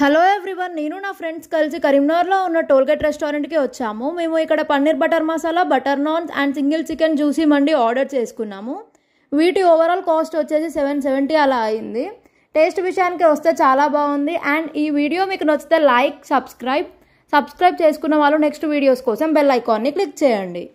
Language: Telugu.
హలో ఎవ్రీవన్ నేను నా ఫ్రెండ్స్ కలిసి కరీంనగర్లో ఉన్న టోల్గేట్ రెస్టారెంట్కి వచ్చాము మేము ఇక్కడ paneer butter masala butter naans and single chicken juicy mandi order చేసుకున్నాము వీటి ఓవరాల్ కాస్ట్ వచ్చేసి సెవెన్ సెవెంటీ అలా అయింది టేస్ట్ విషయానికి వస్తే చాలా బాగుంది అండ్ ఈ వీడియో మీకు నచ్చితే లైక్ సబ్స్క్రైబ్ సబ్స్క్రైబ్ చేసుకున్న వాళ్ళు నెక్స్ట్ వీడియోస్ కోసం బెల్ ఐకాన్ని క్లిక్ చేయండి